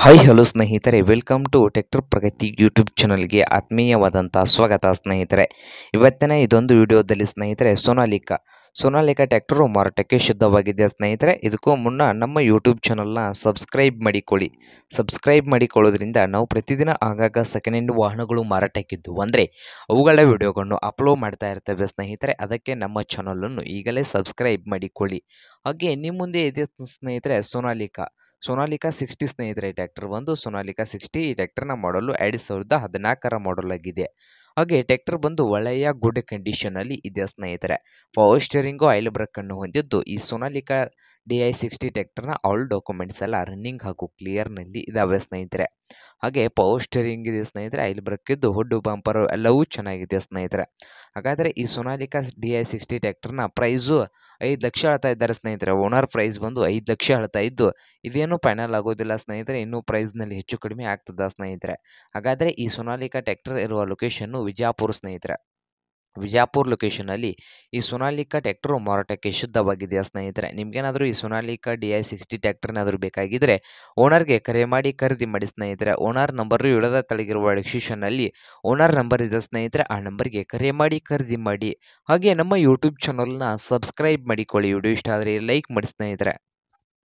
hi hello ಸ್ನೇಹಿತರೆ welcome to tractor Pragati YouTube ಚಾನಲ್ಗೆ ಆತ್ಮೀಯವಾದಂಥ ಸ್ವಾಗತ ಸ್ನೇಹಿತರೆ ಇವತ್ತಿನ ಇದೊಂದು ವಿಡಿಯೋದಲ್ಲಿ ಸ್ನೇಹಿತರೆ ಸೋನಾಲಿಕಾ ಸೋನಾಲಿಕಾ ಟ್ಯಾಕ್ಟರು ಮಾರಾಟಕ್ಕೆ ಶುದ್ಧವಾಗಿದೆ ಸ್ನೇಹಿತರೆ ಇದಕ್ಕೂ ಮುನ್ನ ನಮ್ಮ ಯೂಟ್ಯೂಬ್ ಚಾನಲ್ನ ಸಬ್ಸ್ಕ್ರೈಬ್ ಮಾಡಿಕೊಳ್ಳಿ ಸಬ್ಸ್ಕ್ರೈಬ್ ಮಾಡಿಕೊಳ್ಳೋದ್ರಿಂದ ನಾವು ಪ್ರತಿದಿನ ಆಗಾಗ ಸೆಕೆಂಡ್ ಹ್ಯಾಂಡ್ ವಾಹನಗಳು ಮಾರಾಟಕ್ಕಿದ್ದು ಅಂದರೆ ಅವುಗಳ ವಿಡಿಯೋಗಳನ್ನು ಅಪ್ಲೋಡ್ ಮಾಡ್ತಾ ಇರ್ತೇವೆ ಸ್ನೇಹಿತರೆ ಅದಕ್ಕೆ ನಮ್ಮ ಚಾನಲನ್ನು ಈಗಲೇ ಸಬ್ಸ್ಕ್ರೈಬ್ ಮಾಡಿಕೊಳ್ಳಿ ಹಾಗೆ ನಿಮ್ಮ ಮುಂದೆ ಇದೆ ಸ್ನೇಹಿತರೆ ಸೋನಾಲಿಕಾ ಸೊನಾಲಿಕಾ ಸಿಕ್ಸ್ಟಿ ಸ್ನೇಹಿತರೆ ಈ ಟ್ಯಾಕ್ಟರ್ ಒಂದು ಸೊನಾಲಿಕಾ ಸಿಕ್ಸ್ಟಿ ಈ ಟ್ಯಾಕ್ಟರ್ನ ಮಾಡಲು ಎರಡು ಸಾವಿರದ ಹದಿನಾಲ್ಕರ ಮಾಡಲ್ ಆಗಿದೆ ಹಾಗೆ ಟ್ರ್ಯಾಕ್ಟರ್ ಬಂದು ಒಳ್ಳೆಯ ಗುಡ್ ಕಂಡೀಷನ್ ಅಲ್ಲಿ ಇದೆ ಸ್ನೇಹಿತರೆ ಪವರ್ ಸ್ಟೇರಿಂಗು ಆಯಿಲ್ ಅನ್ನು ಹೊಂದಿದ್ದು ಈ ಸೊನಾಲಿಕಾ ಡಿ ಐ ಸಿಕ್ಸ್ಟಿ ಟ್ರ್ಯಾಕ್ಟರ್ನ ಆಲ್ ಡಾಕ್ಯುಮೆಂಟ್ಸ್ ಎಲ್ಲ ರನ್ನಿಂಗ್ ಹಾಗೂ ಕ್ಲಿಯರ್ನಲ್ಲಿ ಇದಾವೆ ಸ್ನೇಹಿತರೆ ಹಾಗೆ ಪವರ್ ಸ್ಟೇರಿಂಗ್ ಇದೆ ಸ್ನೇಹಿತರೆ ಆಯಿಲ್ ಬ್ರೇಕ್ ಇದ್ದು ಹುಡ್ಡು ಬಂಪರು ಎಲ್ಲವೂ ಚೆನ್ನಾಗಿದೆ ಸ್ನೇಹಿತರೆ ಹಾಗಾದರೆ ಈ ಸೊನಾಲಿಕಾ ಡಿ ಐ ಸಿಕ್ಸ್ಟಿ ಟ್ಯಾಕ್ಟರ್ನ ಪ್ರೈಸು ಐದು ಲಕ್ಷ ಹೇಳ್ತಾ ಇದ್ದಾರೆ ಸ್ನೇಹಿತರೆ ಓನರ್ ಪ್ರೈಸ್ ಬಂದು ಐದು ಲಕ್ಷ ಹೇಳ್ತಾ ಇದ್ದು ಇದೇನು ಫೈನಲ್ ಆಗೋದಿಲ್ಲ ಸ್ನೇಹಿತರೆ ಇನ್ನೂ ಪ್ರೈಸ್ನಲ್ಲಿ ಹೆಚ್ಚು ಕಡಿಮೆ ಆಗ್ತದ ಸ್ನೇಹಿತರೆ ಹಾಗಾದರೆ ಈ ಸೋನಾಲಿಕಾ ಟ್ಯಾಕ್ಟರ್ ಇರುವ ಲೊಕೇಶನ್ನು ವಿಜಾಪುರ ಸ್ನೇಹಿತರೆ ವಿಜಯಪುರ ಲೊಕೇಶನಲ್ಲಿ ಈ ಸೋನಾಲಿಕಾ ಟ್ಯಾಕ್ಟರ್ ಮಾರಾಟಕ್ಕೆ ಶುದ್ಧವಾಗಿದೆಯಾ ಸ್ನೇಹಿತರೆ ನಿಮಗೇನಾದರೂ ಈ ಸೊನಾಲಿಕಾ ಡಿ ಐ ಸಿಕ್ಸ್ಟಿ ಟ್ಯಾಕ್ಟರ್ನಾದರೂ ಬೇಕಾಗಿದ್ದರೆ ಓನರ್ಗೆ ಕರೆ ಮಾಡಿ ಖರೀದಿ ಮಾಡಿ ಸ್ನೇಹಿತರೆ ಓನರ್ ನಂಬರು ಇಳದ ತಳಗಿರುವ ಡಿಸ್ಕ್ರಿಪ್ಷನ್ನಲ್ಲಿ ಓನರ್ ನಂಬರ್ ಇದೆ ಸ್ನೇಹಿತರೆ ಆ ನಂಬರ್ಗೆ ಕರೆ ಮಾಡಿ ಖರೀದಿ ಮಾಡಿ ಹಾಗೆ ನಮ್ಮ ಯೂಟ್ಯೂಬ್ ಚಾನಲ್ನ ಸಬ್ಸ್ಕ್ರೈಬ್ ಮಾಡಿಕೊಳ್ಳಿ ವಿಡಿಯೋ ಇಷ್ಟ ಆದರೆ ಲೈಕ್ ಮಾಡಿ ಸ್ನೇಹಿತರೆ